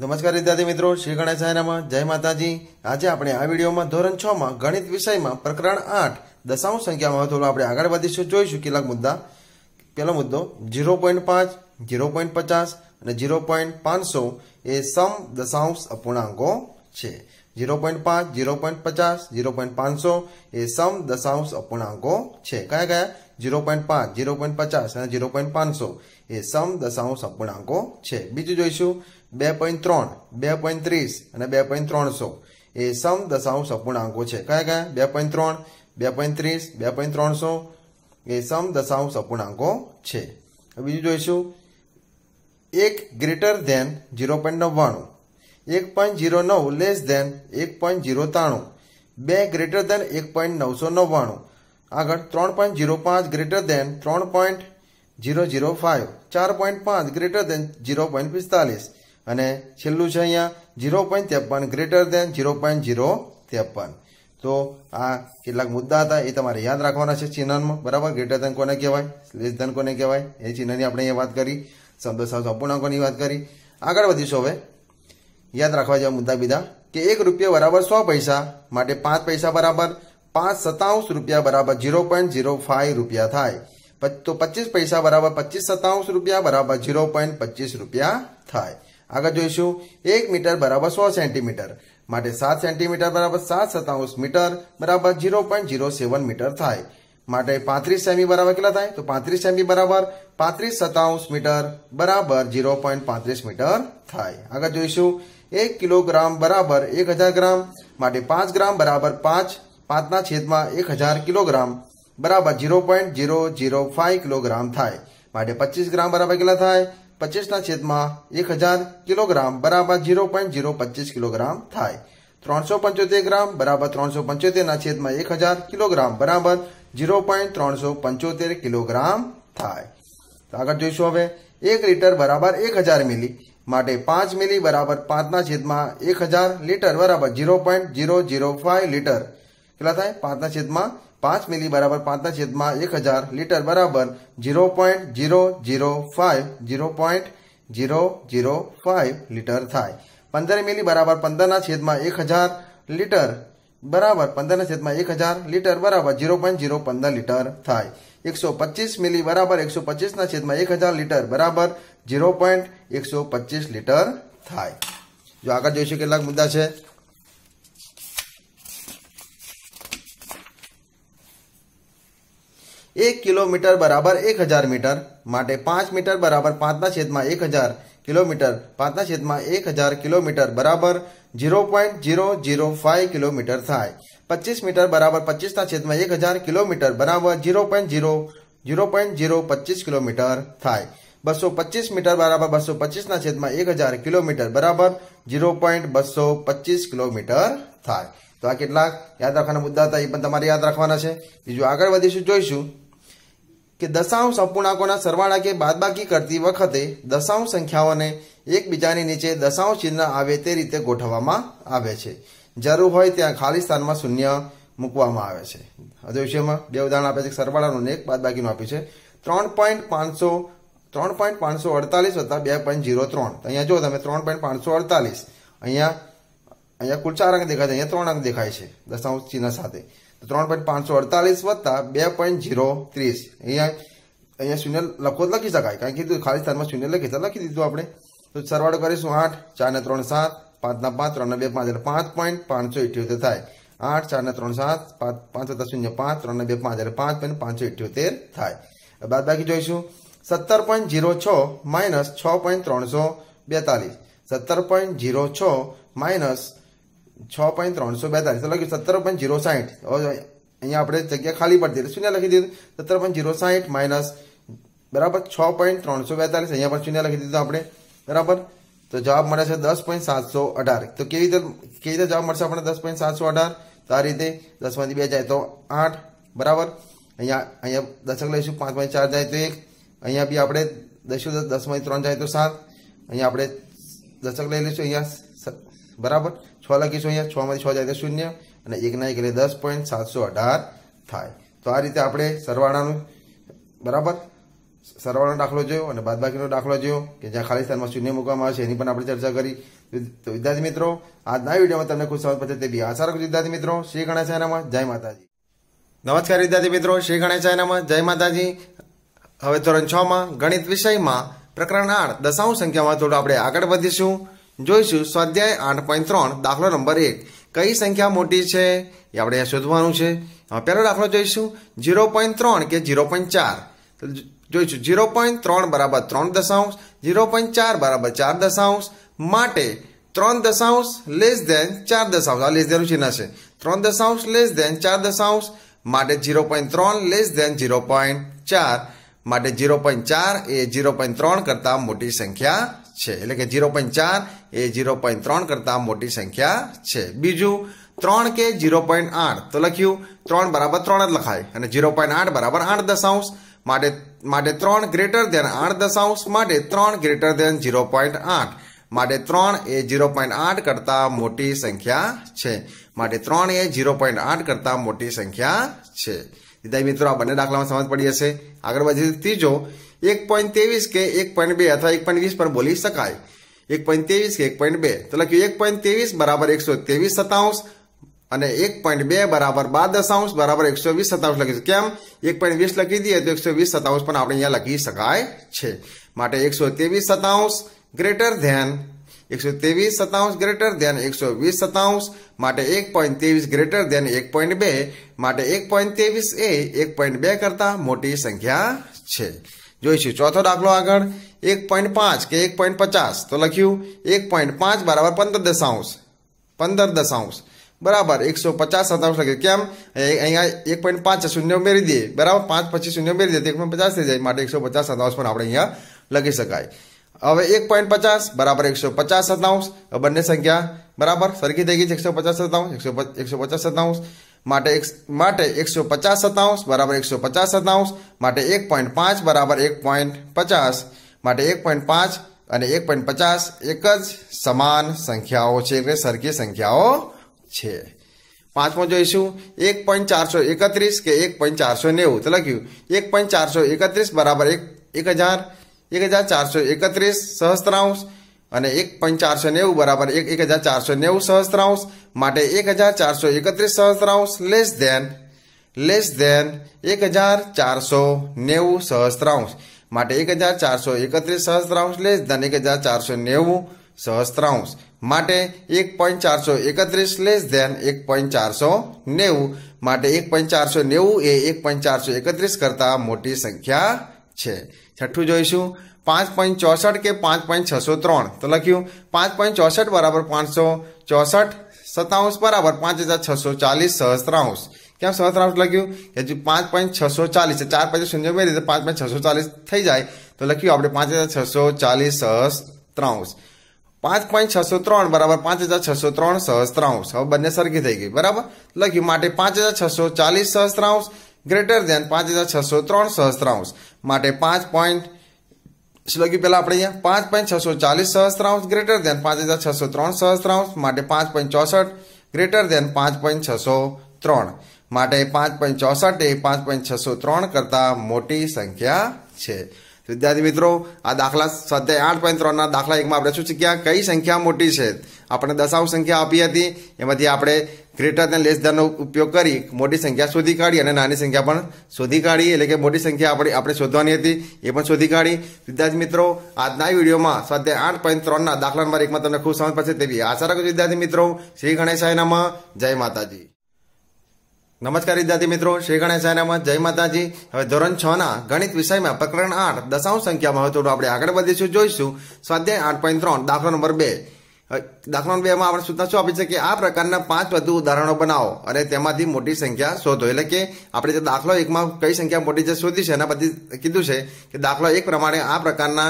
નમસ્કાર વિદ્યાર્થી મિત્રો શ્રી ગણેશાયનામાં જય માતાજી આજે આપણે આ વિડીયોમાં ધોરણ છ માં ગણિત વિષયમાં પ્રકરણ આઠ દશાંશ સંખ્યામાં થોડું આપણે આગળ વધીશું જોઈશું કેટલાક મુદ્દા પહેલો મુદ્દો ઝીરો પોઈન્ટ પાંચ ઝીરો પોઈન્ટ પચાસ અને ઝીરો પોઈન્ટ પાંચસો એ સમ દશાંશ અપૂર્ણાંકો છે ઝીરો પોઈન્ટ પાંચ ઝીરો પોઈન્ટ પચાસ ઝીરો પોઈન્ટ પાંચસો એ સમ દશાંશ અપૂર્ણાંકો છે કયા કયા ઝીરો પોઈન્ટ પાંચ ઝીરો પોઈન્ટ પચાસ અને ઝીરો પોઈન્ટ પાંચસો એ સમ દશાંશ અપૂર્ણાંકો છે બીજું જોઈશું બે પોઈન્ટ ત્રણ બે પોઈન્ટ ત્રીસ અને બે પોઈન્ટ ત્રણસો એ સમ દશાંશ અપૂર્ણાંકો છે કયા કયા બે પોઈન્ટ ત્રણ બે પોઈન્ટ ત્રીસ બે પોઈન્ટ ત્રણસો એ સમ દશાંશ અપૂર્ણાંકો છે બીજું જોઈશું એક ગ્રેટર ધેન ઝીરો પોઈન્ટ નવ્વાણું એક પોઈન્ટ ઝીરો નવ લેસ ધેન એક પોઈન્ટ ઝીરો ત્રાણું બે ગ્રેટર ધેન એક પોઈન્ટ નવસો નવ્વાણું આગળ ત્રણ પોઈન્ટ ઝીરો પાંચ ગ્રેટર ધેન ત્રણ પોઈન્ટ ઝીરો ઝીરો ફાઇવ ચાર પોઈન્ટ પાંચ ગ્રેટર ધેન ઝીરો પોઈન્ટ પિસ્તાલીસ અને છેલ્લું છે અહીંયા ઝીરો પોઈન્ટ ત્રેપન greater than zero point zero ત્રેપન તો આ કેટલાક મુદ્દા હતા એ તમારે યાદ રાખવાના છે ચિહ્નમાં બરાબર ગ્રેટર ધન કોને કહેવાય લેસ ધન કોને કહેવાય એ ચિહ્નની આપણે અહીંયા વાત કરી શબ્દ અપૂર્ણાંકોની વાત કરી આગળ વધીશું હવે યાદ રાખવા જેવા મુદ્દા બીજા કે એક રૂપિયા બરાબર સો પૈસા માટે પાંચ પૈસા બરાબર પાંચ સત્તાવન રૂપિયા બરાબર ઝીરો પોઈન્ટ ઝીરો ફાઇવ રૂપિયા થાય તો પચીસ પૈસા બરાબર પચીસ સત્તાવન રૂપિયા બરાબર ઝીરો પોઈન્ટ પચીસ રૂપિયા થાય આગળ જોઈશું એક મીટર બરાબર સો સેન્ટીમીટર માટે સાત સેન્ટીમીટર બરાબર સાત સત્તાવીસ મીટર બરાબર zero point zero seven metre થાય માટે પાંત્રીસ સેમી બરાબર કેટલા થાય તો પાંત્રીસ સેમી બરાબર પાંત્રીસ સત્તાવીસ મીટર બરાબર ઝીરો પોઈન્ટ પાંત્રીસ મીટર થાય આગળ જોઈશું એક કિલોગ્રામ બરાબર એક હજાર ગ્રામ માટે પાંચ ગ્રામ બરાબર પાંચ પાંચના છેદમાં એક હજાર કિલોગ્રામ બરાબર zero point zero zero five kilogram થાય માટે પચીસ ગ્રામ બરાબર કેટલા થાય पच्चीस न छेद एक हजार किलोग्राम बराबर जीरो पॉइंट जीरो पच्चीस किलोग्राम थाय त्रो पंचोते ग्राम बराबर त्रो पंचोतेर छेद एक हजार किलोग्राम बराबर जीरो पॉइंट त्रो पंचोतेर किलोग्राम थाय तो आग जुश हम एक लीटर बराबर एक हजार मिली मैं पांच मिली बराबर पांच न छेद एक हजार लीटर बराबर zero point zero zero five litre के पांच न छेद પાંચ મિલી બરાબર પાંચના છેદમાં એક હજાર લીટર બરાબર zero point zero zero five zero point zero zero five litre થાય પંદર મિલી બરાબર પંદરના છેદમાં એક હજાર લીટર બરાબર પંદરના છેદમાં એક હજાર લીટર બરાબર જીરો પોઈન્ટ જીરો પંદર લીટર થાય એકસો પચીસ મિલી બરાબર એકસો પચીસના છેદમાં એક હજાર લીટર બરાબર જીરો પોઈન્ટ એકસો પચીસ લીટર થાય જો આગળ જોઈશું કેટલાક મુદ્દા છે એક કિલોમીટર બરાબર એક હજાર મીટર માટે પાંચ મીટર બરાબર પાંચના છેદમાં એક હજાર કિલોમીટર પાંચના છેદમાં એક હજાર કિલોમીટર બરાબર zero point zero zero five kilometre થાય પચીસ મીટર બરાબર પચીસના છેદમાં એક હજાર કિલોમીટર બરાબર zero point zero zero point zero પચીસ કિલોમીટર થાય બસો પચીસ મીટર બરાબર બસો પચીસના છેદમાં એક હજાર કિલોમીટર બરાબર ઝીરો પોઈન્ટ બસો પચીસ કિલોમીટર થાય તો આ કેટલાક યાદ રાખવાના મુદ્દા હતા એ પણ તમારે યાદ રાખવાના છે બીજું આગળ વધીશું જોઈશું કે દશાંશ અપૂર્ણાંકોના સરવાળા કે બાદબાકી કરતી વખતે દશાંશ સંખ્યાઓને એકબીજાની નીચે દશાંશ ચિહ્ન આવે તે રીતે ગોઠવવામાં આવે છે જરૂર હોય ત્યાં ખાલી સ્થાનમાં શૂન્ય મૂકવામાં આવે છે હજુ વિષયમાં બે ઉદાહરણ આપે છે સરવાળાનું એક બાદબાકીનું આપ્યું છે ત્રણ પોઈન્ટ પાંચસો ત્રણ પોઈન્ટ પાંચસો અડતાલીસ વત્તા બે પોઈન્ટ જીરો ત્રણ અહીંયા જો તમે ત્રણ પોઈન્ટ પાંચસો અડતાલીસ અહીંયા અહીંયા કુલ ચાર અંક દેખાય છે અહીંયા ત્રણ અંક દેખાય છે દશાંશ ચિહ્ન સાથે ત્રણ પોઈન્ટ પાંચસો અડતાલીસ વત્તા બે પોઈન્ટ ઝીરો ત્રીસ અહીંયા અહીંયા શૂન્ય લખો લખી શકાય કારણ કે ખાલી સ્થાનમાં શૂન્ય લખી લખી દીધું આપણે તો સરવાળો કરીશું આઠ ચારને ત્રણ સાત પાંચના પાંચ ત્રણના બે પાંચ એટલે પાંચ પોઈન્ટ પાંચસો ઇઠ્યોતેર થાય આઠ ચારને ત્રણ સાત પાંચ પાંચ વત્તા શૂન્ય પાંચ ત્રણના બે પાંચ એટલે પાંચ પોઈન્ટ પાંચસો ઇઠ્યોતેર થાય બાદ બાકી જોઈશું સત્તર પોઈન્ટ ઝીરો છ માઇનસ છ પોઈન્ટ ત્રણસો બેતાલીસ સત્તર પોઈન્ટ ઝીરો છ માઇનસ 6.342 તો લખી 17.060 હવે અહીં આપણે જગ્યા ખાલી પડતી તો શૂન્ય લખી દીધું 17.060 -= 6.342 અહીં પણ શૂન્ય લખી દીધું આપણે બરાબર તો જવાબ મળશે 10.718 તો કેવી કે જે જવાબ મળશે આપણને 10.718 તો આ રીતે 10 માંથી 2 જાય તો 8 બરાબર અહીંયા અહીંયા દશક લઈશું 5 માંથી 4 જાય તો 1 અહીંયા ભી આપણે દશક 10 માંથી 3 જાય તો 7 અહીંયા આપણે દશક લઈ લેશું અહીંયા બરાબર છ લખીશું અહીંયા છમાંથી છ જાય તો શૂન્ય અને એકના એક એટલે દસ પોઈન્ટ સાતસો અઢાર થાય તો આ રીતે આપણે સરવાળાનું બરાબર સરવાળાનો દાખલો જોયો અને બાદબાકીનો દાખલો જોયો કે જ્યાં ખાલી શૂન્ય મૂકવામાં આવે છે એની પણ આપણે ચર્ચા કરી તો વિદ્યાર્થી મિત્રો આજના વિડીયોમાં તમને કોઈ સમજ પડશે તે બી આશા રાખું વિદ્યાર્થી મિત્રો શ્રી ગણેશાયનામાં જય માતાજી નમસ્કાર વિદ્યાર્થી મિત્રો શ્રી ગણેશાયનામાં જય માતાજી હવે ધોરણ છમાં ગણિત વિષયમાં પ્રકરણ આઠ દશાંશ સંખ્યામાં થોડું આપણે આગળ વધીશું જોઈશું સ્વાધ્યાય આઠ પોઈન્ટ ત્રણ દાખલો નંબર એક કઈ સંખ્યા મોટી છે એ આપણે શોધવાનું છે હવે પહેલો દાખલો જોઈશું ઝીરો પોઈન્ટ ત્રણ કે જીરો પોઈન્ટ ચાર જોઈશું જીરો પોઈન્ટ ત્રણ બરાબર ત્રણ દશાંશ ઝીરો પોઈન્ટ ચાર બરાબર ચાર દશાંશ માટે ત્રણ દશાંશ લેસ દેન ચાર દશાંશ આ લેસ દેનનું ચિહ્ન છે ત્રણ દશાંશ લેસ દેન ચાર દશાંશ માટે જીરો પોઈન્ટ ત્રણ લેસ દેન જીરો પોઈન્ટ ચાર માટે જીરો પોઈન્ટ ચાર એ જીરો પોઈન્ટ ત્રણ કરતાં મોટી સંખ્યા છે એટલે કે ઝીરો પોઈન્ટ ચાર એ ઝીરો પોઈન્ટ ત્રણ કરતાં મોટી સંખ્યા છે બીજું ત્રણ કે ઝીરો પોઈન્ટ આઠ તો લખ્યું ત્રણ બરાબર ત્રણ જ લખાય અને ઝીરો પોઈન્ટ આઠ બરાબર આઠ દશાંશ માટે માટે ત્રણ ગ્રેટર ધેન આઠ દશાંશ માટે ત્રણ ગ્રેટર ધેન ઝીરો પોઈન્ટ આઠ માટે ત્રણ એ ઝીરો પોઈન્ટ આઠ કરતાં મોટી સંખ્યા છે માટે ત્રણ એ ઝીરો પોઈન્ટ આઠ કરતાં મોટી સંખ્યા છે વિદ્યાર્થી મિત્રો આ બંને દાખલામાં સમજ પડી જશે આગળ વધી ત્રીજો 1.23 કે 1.2 અથવા 1.20 પર બોલી શકાય 1.23 કે 1.2 એટલે કે 1.23 = 123 સતાંશ અને 1.2 = 12 દશાંશ = 120 સતાંશ લખી શકાય કેમ 1.20 લખી દઈએ તો 120 સતાંશ પણ આપણે અહીં લખી શકાય છે માટે 123 સતાંશ ગ્રેટર ધેન 123 સતાંશ ગ્રેટર ધેન 120 સતાંશ માટે 1.23 ગ્રેટર ધેન 1.2 માટે 1.23 એ 1.2 કરતા મોટી સંખ્યા છે જોઈશું ચોથો દાખલો આગળ એક પોઈન્ટ પાંચ કે એક પોઈન્ટ પચાસ તો લખ્યું એક પોઈન્ટ પાંચ બરાબર પંદર દશાંશ પંદર દશાંશ બરાબર એકસો પચાસ સત્તાવીસ લખ્યું કેમ અહીંયા એક પોઈન્ટ પાંચ શૂન્ય ઉમેરી દઈએ બરાબર પાંચ પછી શૂન્ય ઉમેરી દઈએ તો એક પોઈન્ટ પચાસ થઈ જાય માટે એકસો પચાસ સત્તાવીસ પણ આપણે અહીંયા લખી શકાય હવે એક પોઈન્ટ પચાસ બરાબર એકસો પચાસ સત્તાવંશ બંને સંખ્યા બરાબર સરખી થઈ ગઈ છે એકસો પચાસ સત્તાવંશ એકસો એકસો પચાસ સત્તાવંશ માટે એક માટે એકસો પચાસ સત્તાવંશ બરાબર એકસો પચાસ સત્તાવંશ માટે એક પોઈન્ટ પાંચ બરાબર એક પોઈન્ટ પચાસ માટે એક પોઈન્ટ પાંચ અને એક પોઈન્ટ પચાસ એક જ સમાન સંખ્યાઓ છે એટલે સરખી સંખ્યાઓ છે પાંચમો જોઈશું એક પોઈન્ટ ચારસો એકત્રીસ કે એક પોઈન્ટ ચારસો નેવું તો લખ્યું એક પોઈન્ટ ચારસો એકત્રીસ બરાબર એક એક હજાર એક હજાર 431 સહસ્ત્રાંશ અને 1.490 બરાબર 1 1490 સહસ્ત્રાંશ માટે 1431 સહસ્ત્રાંશ લેસ ધેન લેસ ધેન 1490 સહસ્ત્રાંશ માટે 1431 સહસ્ત્રાંશ લેસ ધેન 1.490 સહસ્ત્રાંશ માટે 1.431 લેસ ધેન 1.490 માટે 1.490 એ 1.431 કરતા મોટી સંખ્યા છે छठो જોઈશું 5.64 કે 5.603 તો લખ્યું 5.64 = 564 સતાંશ = 5640 સહસ્રાંશ કેમ સહસ્રાંશ લખ્યું કે જો 5.640 છે ચાર પછી શૂન્ય બે રીતે 5.640 થઈ જાય તો લખ્યું આપણે 5640 સહસ્રાંશ 5.603 = 5603 સહસ્રાંશ હવે બંને સરખી થઈ ગઈ બરાબર લખી માટે 5640 સહસ્રાંશ ગ્રેટર ધેન 5603 સહસ્રાંશ માટે 5.61 થી લગી પહેલા આપણે 5.640 સહસ્ત્રાંશ ગ્રેટર ધેન 5603 સહસ્ત્રાંશ માટે 5.65 ગ્રેટર ધેન 5.603 માટે 5.65 એ 5.603 કરતા મોટી સંખ્યા છે વિદ્યાર્થી મિત્રો આ દાખલા સ્વાધ્યાય 8.3 ના દાખલા એક માં આપણે શું શીખ્યા કઈ સંખ્યા મોટી છે આપણે દશાંશ સંખ્યા આપી હતી એમાંથી આપણે ગ્રેટર દેન લેસ ધનનો ઉપયોગ કરી મોટી સંખ્યા શોધી કાઢી અને નાની સંખ્યા પણ શોધી કાઢી એટલે કે મોટી સંખ્યા આપણે આપણે શોધવાની હતી એ પણ શોધી કાઢી વિદ્યાર્થી મિત્રો આજના વિડીયોમાં સ્વાધ્યાય આઠ પોઈન્ટ ત્રણના દાખલા નંબર એકમાં તમને ખૂબ સમજ પડશે તેવી આશા રાખું વિદ્યાર્થી મિત્રો શ્રી ગણેશાયનામાં જય માતાજી નમસ્કાર વિદ્યાર્થી મિત્રો શ્રી ગણેશાયનામાં જય માતાજી હવે ધોરણ છ ના ગણિત વિષયમાં પ્રકરણ આઠ દશાંશ સંખ્યામાં હવે થોડું આપણે આગળ વધીશું જોઈશું સ્વાધ્યાય આઠ પોઈન્ટ ત્રણ દાખલો નંબર બે દાખલા નંબર બેમાં આપણે સૂચના શું આપી છે કે આ પ્રકારના પાંચ વધુ ઉદાહરણો બનાવો અને તેમાંથી મોટી સંખ્યા શોધો એટલે કે આપણે જે દાખલો એકમાં કઈ સંખ્યા મોટી જે શોધી છે એના પછી કીધું છે કે દાખલો એક પ્રમાણે આ પ્રકારના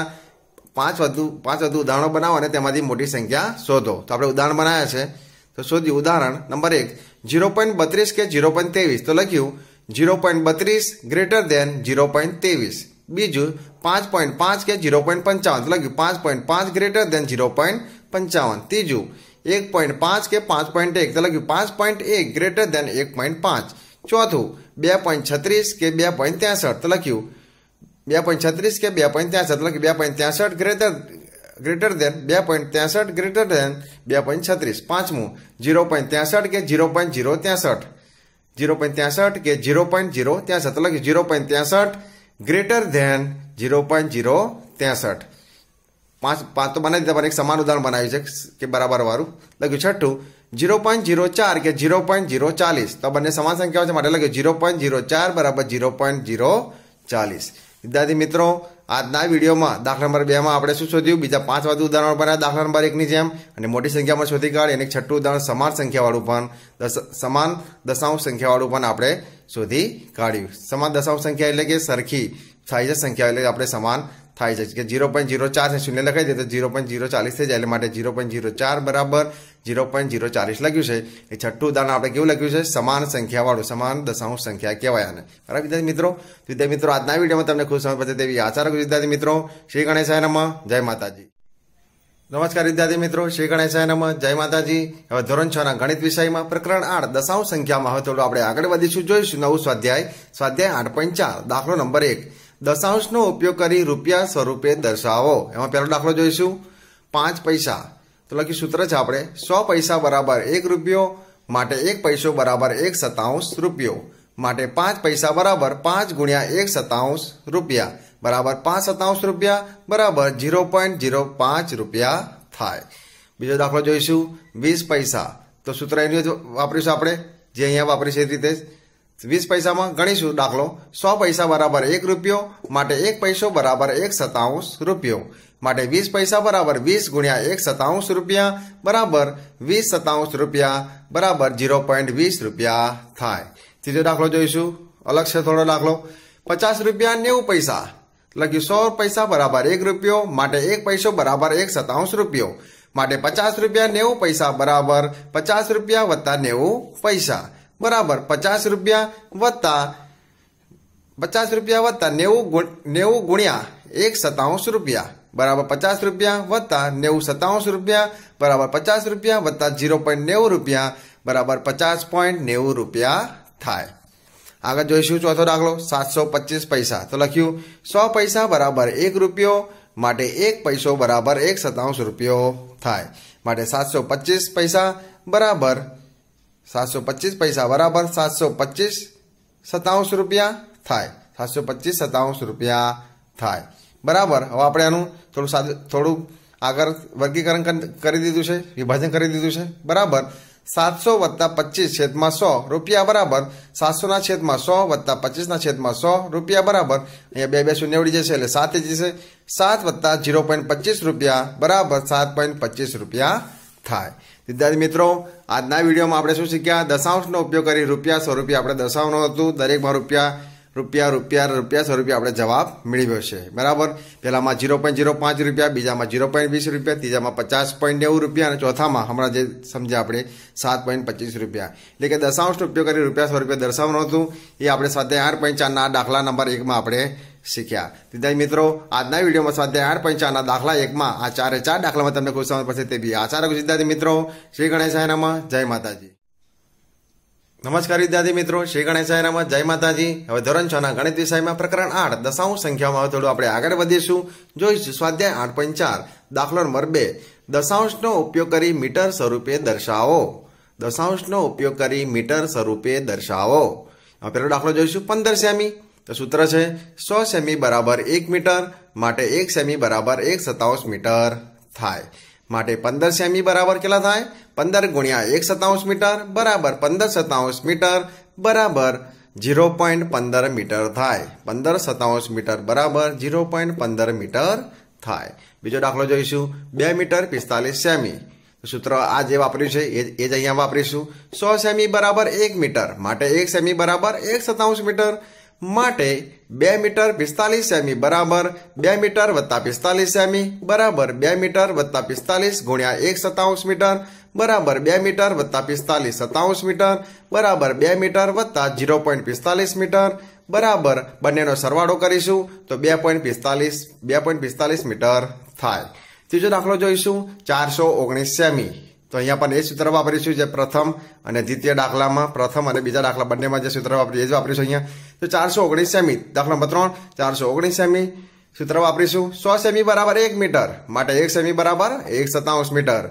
પાંચ વધુ પાંચ વધુ ઉદાહરણો બનાવો અને તેમાંથી મોટી સંખ્યા શોધો તો આપણે ઉદાહરણ બનાવ્યા છે તો શોધ્યું ઉદાહરણ નંબર એક જીરો પોઈન્ટ બત્રીસ કે ઝીરો પોઈન્ટ ત્રેવીસ તો લખ્યું જીરો પોઈન્ટ બત્રીસ ગ્રેટર દેન ઝીરો પોઈન્ટ ત્રેવીસ બીજું પાંચ પોઈન્ટ પાંચ કે જીરો પોઈન્ટ પંચાવન તો લખ્યું પાંચ પોઈન્ટ પાંચ ગ્રેટર દેન ઝીરો પોઈન્ટ पंचावन तीजु एक पॉइंट पांच के पांच पॉइंट एक तो लगे पांच पॉइंट एक ग्रेटर देन एक पॉइंट पांच चौथु बेइंट छत्रीस के बे पॉइंट तेसठ तो लख्यू बेइंट छत्रीस के बे पॉइंट तेसठ लख्य बेइंट तेसठ ग्रेटर ग्रेटर देन बेइंट तेसठ ग्रेटर देन बेइंट छत्रीस पांचमु जीरो पॉइंट तेसठ के जीरो पॉइंट जीरो तेसठ जीरो पॉइंट तेसठ के जीरो पॉइंट जीरो तेसठ तो लख्य जीरो पॉइंट तेसठ greater than zero point zero तेसठ પાંચ પાંચ તો બનાવી દીધા પણ એક સમાન ઉદાહરણ બનાવ્યું છે કે બરાબરવાળું લખ્યું છઠ્ઠું જીરો પોઈન્ટ જીરો ચાર કે જીરો પોઈન્ટ જીરો ચાલીસ તો બંને સમાન સંખ્યાઓ છે માટે લખ્યું જીરો પોઈન્ટ જીરો ચાર બરાબર જીરો પોઈન્ટ જીરો ચાલીસ વિદ્યાર્થી મિત્રો આજના વિડીયોમાં દાખલા નંબર બેમાં આપણે શું શોધ્યું બીજા પાંચ વધુ ઉદાહરણ બનાવ્યા દાખલા નંબર એકની જેમ અને મોટી સંખ્યામાં શોધી કાઢી અને છઠ્ઠું ઉદાહરણ સમાન સંખ્યાવાળું પણ દસ સમાન દશાંશ સંખ્યાવાળું પણ આપણે શોધી કાઢ્યું સમાન દશાંશ સંખ્યા એટલે કે સરખી સાઈઝ સંખ્યા એટલે આપણે સમાન થાય છે કે ઝીરો પોઈન્ટ ઝીરો ચાર છે શૂન્ય લખાઈ દે તો ઝીરો પોઈન્ટ ઝીરો ચાલીસ થઈ જાય એટલે માટે ઝીરો પોઈન્ટ ઝીરો ચાર બરાબર ઝીરો પોઈન્ટ ઝીરો ચાલીસ લખ્યું છે એ છઠ્ઠું ઉદાહરણ આપણે કેવું લખ્યું છે સમાન સંખ્યાવાળું સમાન દશાંશ સંખ્યા કહેવાય આને બરાબર વિદ્યાર્થી મિત્રો વિદ્યાર્થી મિત્રો આજના વિડીયોમાં તમને ખુશ સમય પડશે તેવી આશા રાખું વિદ્યાર્થી મિત્રો શ્રી ગણેશાય જય માતાજી નમસ્કાર વિદ્યાર્થી મિત્રો શ્રી ગણેશ નમ જય માતાજી હવે ધોરણ છ ના ગણિત વિષયમાં પ્રકરણ આઠ દશાંશ સંખ્યામાં હવે થોડું આપણે આગળ વધીશું જોઈશું નવું સ્વાધ્યાય સ્વાધ્યાય આઠ પોઈન્ટ ચાર દાખલો નંબર એક दशांशનો ઉપયોગ કરી રૂપિયા સ્વરૂપે દર્શાવો એમાં પેલો દાખલો જોઈશું 5 પૈસા તો લખી સૂત્ર છે આપડે 100 પૈસા બરાબર 1 રૂપિયા માટે 1 પૈસો બરાબર 1 સતાંશ રૂપિયા માટે 5 પૈસા બરાબર 5 * 1 સતાંશ રૂપિયા બરાબર 5 સતાંશ રૂપિયા બરાબર 0.05 રૂપિયા થાય બીજો દાખલો જોઈશું 20 પૈસા તો સૂત્ર એને જ વાપરીશું આપણે જે અહીંયા વાપરી છે એ જ રીતે 20 પૈસામાં ગણીશું દાખલો 100 પૈસા બરાબર ₹1 માટે 1 પૈસો બરાબર 1 સતાંશ રૂપિયા માટે 20 પૈસા બરાબર 20 * 1 સતાંશ રૂપિયા બરાબર 20 સતાંશ રૂપિયા બરાબર 0.20 થાય ત્રીજો દાખલો જોઈશું અલગ છે થોડો દાખલો ₹50.90 પૈસા લખી 100 પૈસા બરાબર ₹1 માટે 1 પૈસો બરાબર 1 સતાંશ રૂપિયા માટે ₹50.90 પૈસા બરાબર ₹50 + 90 પૈસા बराबर ₹50 + ₹50 = 90 90 * 1/100 = ₹50 + 90/100 = ₹50 + 0.90 = ₹50.90 થાય. આગળ જોઈશું ચોથો દાખલો 725 પૈસા તો લખ્યું 100 પૈસા = ₹1 માટે 1 પૈસો = 1/100 થાય. માટે 725 પૈસા = સાતસો પચીસ પૈસા બરાબર સાતસો પચીસ સત્તાવન રૂપિયા થાય સાતસો પચીસ સત્તાવન રૂપિયા થાય બરાબર હવે આપણે આનું થોડું સાદું થોડું આગળ વર્ગીકરણ કરી દીધું છે વિભાજન કરી દીધું છે બરાબર સાતસો વત્તા પચીસ છેદમાં સો રૂપિયા બરાબર સાતસોના છેદમાં સો વત્તા પચીસના છેદમાં સો રૂપિયા બરાબર અહીંયા બે બે શૂન્ય ઉડી જશે એટલે સાત જશે સાત વત્તા જીરો પોઈન્ટ પચીસ રૂપિયા બરાબર સાત પોઈન્ટ પચીસ રૂપિયા થાય વિદ્યાર્થી મિત્રો આજના વિડીયોમાં આપણે શું શીખ્યા દશાંશનો ઉપયોગ કરી રૂપિયા સ્વરૂપે આપણે દશાવનો હતું દરેકમાં રૂપિયા રૂપિયા રૂપિયા રૂપિયા ₹100 આપણે જવાબ મળી ગય છે બરાબર પહેલામાં 0.05 રૂપિયા બીજામાં 0.20 રૂપિયા તીજામાં 50.90 રૂપિયા અને ચોથામાં હમણા જે સમજ્યા આપણે 7.25 રૂપિયા એટલે કે દશાંશ રૂપિયા કરી રૂપિયા ₹100 દર્શાવવાનું તો એ આપણે સ્વાધ્યાય 8.5 ના દાખલા નંબર 1 માં આપણે શીખ્યા મિત્રો આજના વિડિયોમાં સ્વાધ્યાય 8.5 ના દાખલા 1 માં આ ચારે ચાર દાખલામાં તમને કોઈ સામન્ય પછી તે બી આચારક સિદ્ધાંત મિત્રો શ્રી ગણેશાયનામાં જય માતાજી નમસ્કાર વિદ્યાર્થી મિત્રો શ્રી ગણેશાયનામાં જય માતાજી હવે ધોરણ છ ના ગણિત વિષયમાં પ્રકરણ આઠ દશાંશ સંખ્યામાં થોડું આપણે આગળ વધીશું જોઈશું સ્વાધ્યાય આઠ પોઈન્ટ ચાર દાખલો નંબર બે દશાંશનો ઉપયોગ કરી મીટર સ્વરૂપે દર્શાવો દશાંશનો ઉપયોગ કરી મીટર સ્વરૂપે દર્શાવો પેલો દાખલો જોઈશું પંદર સેમી તો સૂત્ર છે સો સેમી બરાબર એક મીટર માટે એક સેમી બરાબર એક સત્તાવીસ મીટર થાય માટે 15 સેમી બરાબર કેટલા થાય 15 * 1/100 મીટર = 15/100 મીટર = 0.15 મીટર થાય 15/100 મીટર = 0.15 મીટર થાય બીજો દાખલો જોઈશુ 2 મીટર 45 સેમી તો સૂત્ર આ જે વાપર્યું છે એ જ અહીંયા વાપરીશુ 100 સેમી = 1 મીટર માટે 1 સેમી = 1/100 મીટર માટે બે મીટર પિસ્તાલીસ સેમી બરાબર બે મીટર વત્તા પિસ્તાલીસ સેમી બરાબર બે મીટર વત્તા પિસ્તાલીસ ગુણ્યા એક સત્તાવીસ મીટર બરાબર બે મીટર વત્તા પિસ્તાલીસ સત્તાવીસ મીટર બરાબર બે મીટર વત્તા જીરો પોઈન્ટ પિસ્તાલીસ મીટર બરાબર બંનેનો સરવાળો કરીશું તો બે પોઈન્ટ પિસ્તાલીસ બે પોઈન્ટ પિસ્તાલીસ મીટર થાય ત્રીજો દાખલો જોઈશું ચારસો ઓગણીસ સેમી તો અહીંયા આપણે એ જ સુત્ર વાપરીશું જે પ્રથમ અને દિત્ય ડાકલામાં પ્રથમ અને બીજા ડાકલા બંનેમાં જે સુત્ર વાપરીએ જ વાપરીશું અહીંયા તો 419 સેમી ડાકલા મત્રણ 419 સેમી સુત્ર વાપરીશું 100 સેમી બરાબર 1 મીટર માટે 1 સેમી બરાબર 1 સતાંશ મીટર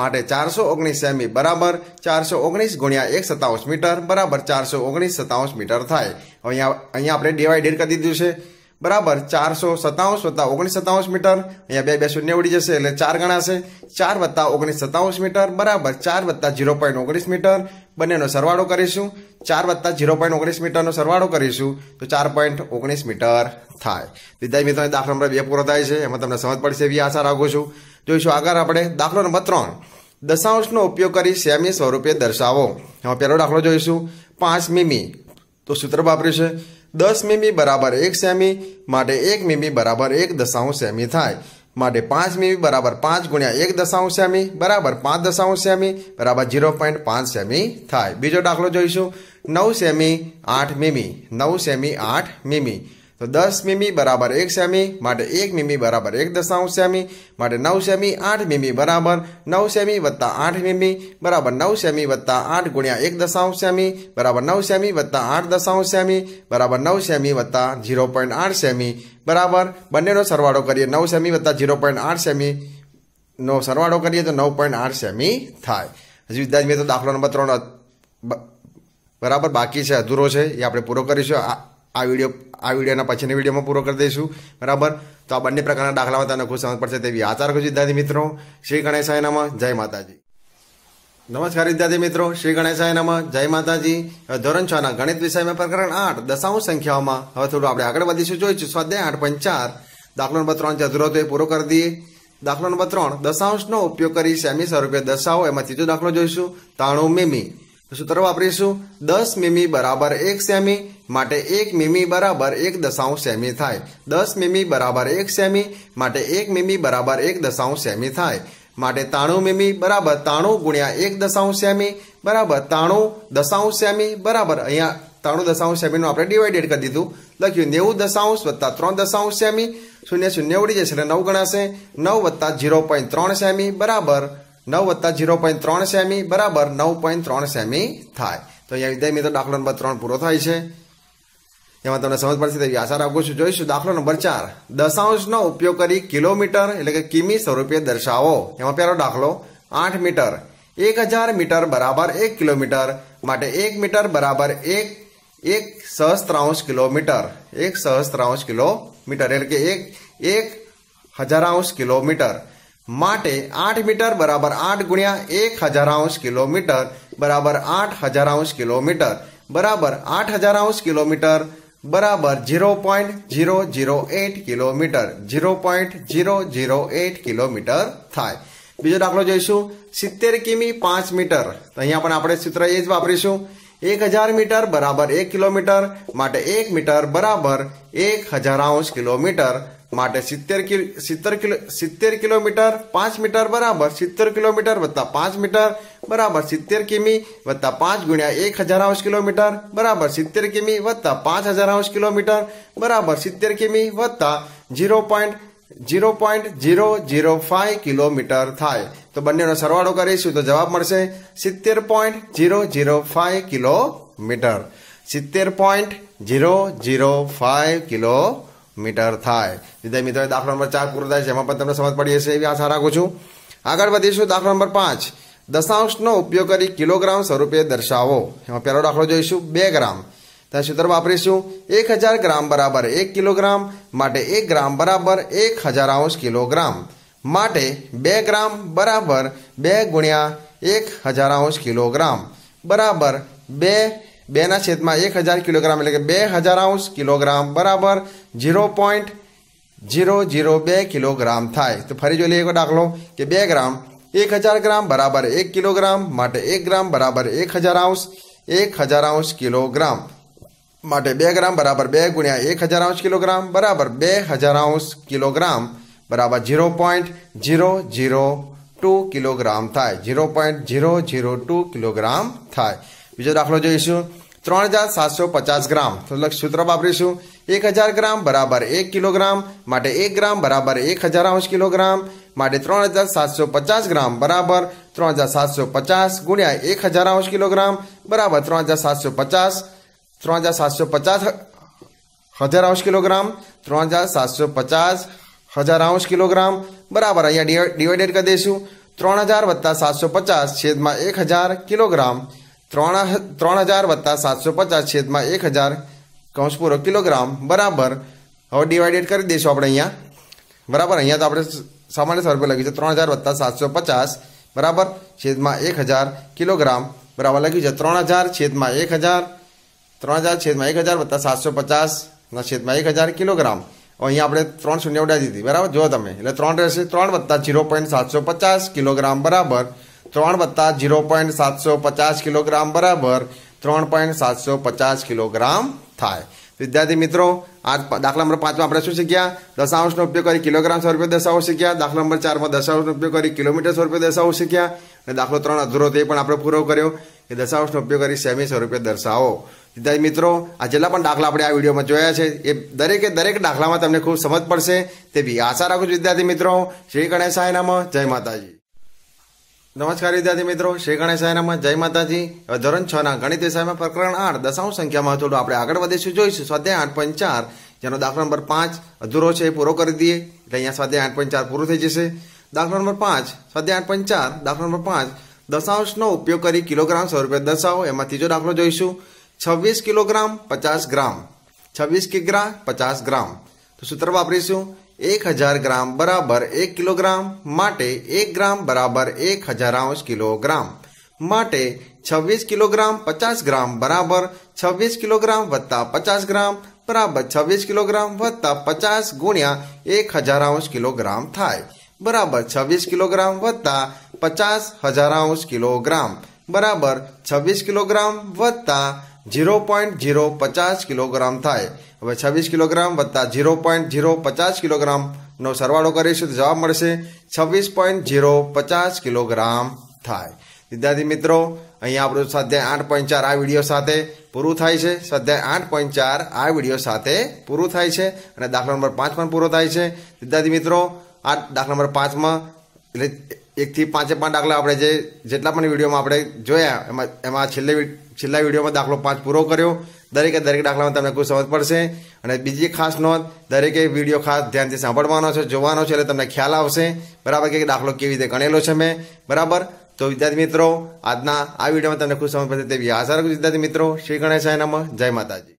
માટે 419 સેમી બરાબર 419 * 1 સતાંશ મીટર બરાબર 419 સતાંશ મીટર થાય અહીંયા અહીં આપણે ડિવાઇડ કરી દીધું છે બરાબર ચારસો સત્તાવન વત્તા ઓગણીસ સત્તાવસ મીટર અહીંયા બે બે શૂન્ય ઉડી જશે એટલે ચાર ગણાશે ચાર વત્તા ઓગણીસ સત્તાવસ મીટર બરાબર ચાર વત્તા ઝીરો પોઈન્ટ ઓગણીસ મીટર બંનેનો સરવાળો કરીશું ચાર વત્તા જીરો પોઈન્ટ ઓગણીસ મીટરનો સરવાળો કરીશું તો ચાર પોઈન્ટ ઓગણીસ મીટર થાય વિદ્યાર્થી મિત્રો દાખલો નંબર બે પૂરો થાય છે એમાં તમને સમજ પડશે એવી આશા રાખું છું જોઈશું આગળ આપણે દાખલો નંબર ત્રણ દશાંશનો ઉપયોગ કરી સેમી સ્વરૂપે દર્શાવો એમાં પહેલો દાખલો જોઈશું પાંચ મીમી તો સૂત્ર વાપર્યું છે દસ મીમી બરાબર એક સેમી માટે એક મીમી બરાબર એક દશાંશ સેમી થાય માટે પાંચ મીમી બરાબર પાંચ ગુણ્યા એક દશાંશ સેમી બરાબર પાંચ દશાંશ સેમી બરાબર ઝીરો પોઈન્ટ પાંચ સેમી થાય બીજો દાખલો જોઈશું નવ સેમી આઠ મીમી નવ સેમી આઠ મીમી તો 10 mm = 1 cm માટે 1 mm = 0.1 cm માટે 9 cm 8 mm = 9 cm + 8 mm = 9 cm + 8 * 0.1 cm = 9 cm + 0.8 cm = બંનેનો સરવાળો કરીએ 9 cm + 0.8 cm નો સરવાળો કરીએ તો 9.8 cm થાય. હજી વિદ્યાર્થી મિત્રો દાખલો નંબર 3 બરાબર બાકી છે અધૂરો છે એ આપણે પૂરો કરીશું. આ વિડીયો આ વિડીયોના પછીના વિડીયોમાં પૂરો કરી દઈશું બરાબર તો આ બંને પ્રકારના દાખલામાં તમને ખુશ સમજ પડશે તેવી આચાર રાખું વિદ્યાર્થી મિત્રો શ્રી ગણેશાય નમઃ જય માતાજી નમસ્કાર વિદ્યાર્થી મિત્રો શ્રી ગણેશાય નમઃ જય માતાજી ધોરણ છ ના ગણિત વિષયમાં પ્રકરણ આઠ દશાંશ સંખ્યાઓમાં હવે થોડું આપણે આગળ વધીશું જોઈશું સ્વાધ્યાય આઠ પંચ ચાર દાખલો નંબર ત્રણ ચતુરો તો એ પૂરો કરી દઈએ દાખલો નંબર ત્રણ દશાંશનો ઉપયોગ કરી સેમી સ્વરૂપે દશાઓ એમાં ત્રીજો દાખલો જોઈશું તાણું મીમી સૂત્ર વાપરીશું દસ મીમી બરાબર એક સેમી માટે એક મીમી બરાબર એક દશાંશ સેમી થાય દસ મીમી બરાબર એક સેમી માટે એક મીમી બરાબર એક દશાંશ સેમી થાય માટે તાણું મીમી બરાબર તાણું ગુણ્યા એક દશાંશ સેમી બરાબર તાણું દશાંશ સેમી બરાબર અહીંયા તાણું દશાંશ સેમીનું આપણે ડિવાઇડેડ કરી દીધું લખ્યું નેવું દશાંશ વત્તા ત્રણ દશાંશ સેમી શૂન્ય શૂન્ય ઉડી જશે એટલે નવ ગણાશે નવ વત્તા ઝીરો પોઈન્ટ ત્રણ સેમી બરાબર નવ વત્તા ઝીરો પોઈન્ટ ત્રણ સેમી બરાબર નવ પોઈન્ટ ત્રણ સેમી થાય તો અહીંયા વિદ્યાર્થી મિત્રો દાખલો નંબર ત્રણ પૂરો થાય છે એમાં તમને સમજ પડશે કે આસાર આપકો જોજો દાખલાનો બરચાર દશાંશનો ઉપયોગ કરી કિલોમીટર એટલે કે કિમી સ્વરૂપ્ય દર્શાવો એમાં પ્યારો દાખલો 8 મીટર 1000 મીટર બરાબર 1 કિલોમીટર માટે 1 મીટર બરાબર 1 1 સહસ્રાંશ કિલોમીટર 1 સહસ્રાંશ કિલોમીટર એટલે કે 1 1 હજારાંશ કિલોમીટર માટે 8 મીટર બરાબર 8 * 1000ાંશ કિલોમીટર બરાબર 8000ાંશ કિલોમીટર બરાબર 8000ાંશ કિલોમીટર બરાબર zero point zero zero eight kilometre zero point zero zero eight kilometre થાય બીજો દાખલો જોઈશું સિત્તેર કિમી પાંચ મીટર અહીંયા પણ આપણે સૂત્ર એ જ વાપરીશું એક હજાર મીટર બરાબર એક કિલોમીટર માટે એક મીટર બરાબર એક હજારાંશ કિલોમીટર માટે 70 કિલો 70 કિલો 70 કિલોમીટર 5 મીટર બરાબર 70 કિલોમીટર + 5 મીટર બરાબર 70 કિમી + 5 * 1000 કિલોમીટર = 70 કિમી + 5000 કિલોમીટર = 70 કિમી + 0.005 કિલોમીટર થાય તો બંનેનો સરવાળો કરશો તો જવાબ મળશે 70.005 કિલોમીટર 70.005 કિલો मीटर થાય વિદય મિત્રો આંકડો નંબર 4 પૂરો થાય છે એમાં પણ તમને સમજ પડી હશે એ વિષય આરાખું છું આગળ વધીશું આંકડો નંબર 5 દશાંશનો ઉપયોગ કરી કિલોગ્રામ સ્વરૂપે દર્શાવો એમાં પેલો ડાકળો જોઈશું 2 ગ્રામ તે છેતર રાખીશું 1000 ગ્રામ બરાબર 1 કિલોગ્રામ માટે 1 ગ્રામ બરાબર 1000 ઓંશ કિલોગ્રામ માટે 2 ગ્રામ બરાબર 2 * 1000 ઓંશ કિલોગ્રામ બરાબર 2 बेना छेद में एक हज़ार किलोग्राम एट हज़ार अंश किलोग्राम बराबर जीरो पॉइंट जीरो जीरो बे किलोग्राम थाय तो फरी जो लीए दाखलो कि बे ग्राम एक हज़ार ग्राम बराबर एक किलोग्राम मैट एक ग्राम बराबर एक हज़ार अंश एक हज़ार अंश किलोग्राम मैट बे ग्राम बराबर बे गुण्या एक हज़ार अंश किलोग्राम बराबर बे हज़ार अंश किलोग्राम बराबर zero point zero zero two kilogram थाय zero point zero zero two kilogram थाय बीजो दाखिल जीशू तर सात सौ पचास ग्राम तो सूत्र वापरीश एक हजार ग्राम बराबर एक किलोग्राम एक ग्राम बराबर एक हजार अंश किलोग्राम त्र हजार सात सौ पचास ग्राम बराबर त्र हजार सात सौ पचास गुणिया एक अंश किलोग्राम बराबर त्र सात सौ पचास त्र हजार सात सौ अंश किलोग्राम बराबर अँ डिवाइडेड कर दईसू त्रजार वत्ता सात सौ पचास छेद में एक हजार किलोग्राम ત્રણ ત્રણ હજાર વત્તા સાતસો પચાસ છેદમાં એક હજાર કૌંસ પૂરો કિલોગ્રામ બરાબર હવે ડિવાઈડેડ કરી દઈશું આપણે અહીંયા બરાબર અહીંયા તો આપણે સામાન્ય સ્વરૂપે લખ્યું છે ત્રણ હજાર વત્તા સાતસો પચાસ બરાબર છેદમાં એક હજાર કિલોગ્રામ બરાબર લખ્યું છે ત્રણ હજાર છેદમાં એક હજાર ત્રણ હજાર છેદમાં એક હજાર વત્તા સાતસો પચાસના છેદમાં એક હજાર કિલોગ્રામ અહીંયા આપણે ત્રણ શૂન્ય ઉડાવી દીધી બરાબર જો તમે એટલે ત્રણ રહેશે ત્રણ વત્તા જીરો પોઈન્ટ સાતસો પચાસ કિલોગ્રામ બરાબર ત્રણ વત્તા જીરો પોઈન્ટ સાતસો પચાસ કિલોગ્રામ બરાબર ત્રણ પોઈન્ટ સાતસો પચાસ કિલોગ્રામ થાય વિદ્યાર્થી મિત્રો આ દાખલા નંબર પાંચમાં આપણે શું શીખ્યા દશાંશનો ઉપયોગ કરી કિલોગ્રામ સ્વરૂપે દશાઓ શીખ્યા દાખલા નંબર ચારમાં દશાંશનો ઉપયોગ કરી કિલોમીટર સ્વરૂપે દશાઓ શીખ્યા અને દાખલો ત્રણ અધૂરો તે પણ આપણે પૂરો કર્યો કે દશાંશનો ઉપયોગ કરી સેમી સ્વરૂપે દર્શાવો વિદ્યાર્થી મિત્રો આ જેટલા પણ દાખલા આપણે આ વિડીયોમાં જોયા છે એ દરેકે દરેક દાખલામાં તમને ખૂબ સમજ પડશે તેવી આશા રાખું છું વિદ્યાર્થી મિત્રો શ્રી ગણેશ ગણેશાયનામાં જય માતાજી નમસ્કાર વિદ્યાર્થી મિત્રો શ્રી ગણેશ આયનામાં જય માતાજી ધોરણ છ ના ગણિત વિષયમાં પ્રકરણ આઠ દશાંશ સંખ્યામાં થોડું આપણે આગળ વધીશું જોઈશું સ્વાધ્યાય આઠ પોઈન્ટ ચાર જેનો દાખલો નંબર પાંચ અધૂરો છે એ પૂરો કરી દઈએ એટલે અહીંયા સ્વાધ્યાય આઠ પોઈન્ટ ચાર પૂરું થઈ જશે દાખલો નંબર પાંચ સ્વાધ્યાય આઠ પોઈન્ટ ચાર દાખલો નંબર પાંચ દશાંશનો ઉપયોગ કરી કિલોગ્રામ સો રૂપિયા દર્શાવો એમાં ત્રીજો દાખલો જોઈશું છવ્વીસ કિલોગ્રામ પચાસ ગ્રામ છવ્વીસ કિગ્રા પચાસ ગ્રામ તો સૂત્ર વાપરીશું एक हजार ग्राम बराबर एक किलोग्राम माटे एक ग्राम बराबर एक हजार अंश किलोग्राम माटे छवीस किलोग्राम पचास ग्राम बराबर छवीस किलोग्राम वत्ता पचास ग्राम बराबर छवीस किलोग्राम वत्ता पचास गुणिया एक हजार अंश किलोग्राम थाय बराबर छवीस किलोग्राम वत्ता पचास हजार अंश किलोग्राम बराबर छवीस किलोग्राम वत्ता 0.050 किलोग्राम થાય હવે 26 કિલોગ્રામ + 0.050 કિલોગ્રામ નો સરવાળો કરીએ તો જવાબ મળશે 26.050 કિલોગ્રામ થાય વિદ્યાર્થી મિત્રો અહીં આપણો સધ્ય 8.4 આ વિડિયો સાથે પૂરું થાય છે સધ્ય 8.4 આ વિડિયો સાથે પૂરું થાય છે અને દાખલા નંબર 5 પણ પૂરું થાય છે વિદ્યાર્થી મિત્રો આ દાખલા નંબર 5 માં એટલે 1 થી 5 5 દાખલા આપણે જે જેટલા પણ વિડિયોમાં આપણે જોયા એમાં એમાં છેલ્લે વી છેલ્લા વિડીયોમાં દાખલો પાંચ પૂરો કર્યો દરેકે દરેક દાખલામાં તમને કોઈ સમજ પડશે અને બીજી ખાસ નોંધ દરેકે વિડીયો ખાસ ધ્યાનથી સાંભળવાનો છે જોવાનો છે એટલે તમને ખ્યાલ આવશે બરાબર કે દાખલો કેવી રીતે ગણેલો છે મેં બરાબર તો વિદ્યાર્થી મિત્રો આજના આ વિડીયોમાં તમને ખૂબ સમજ પડશે તેવી આશા રાખું વિદ્યાર્થી મિત્રો શ્રી ગણેશાય નમ જય માતાજી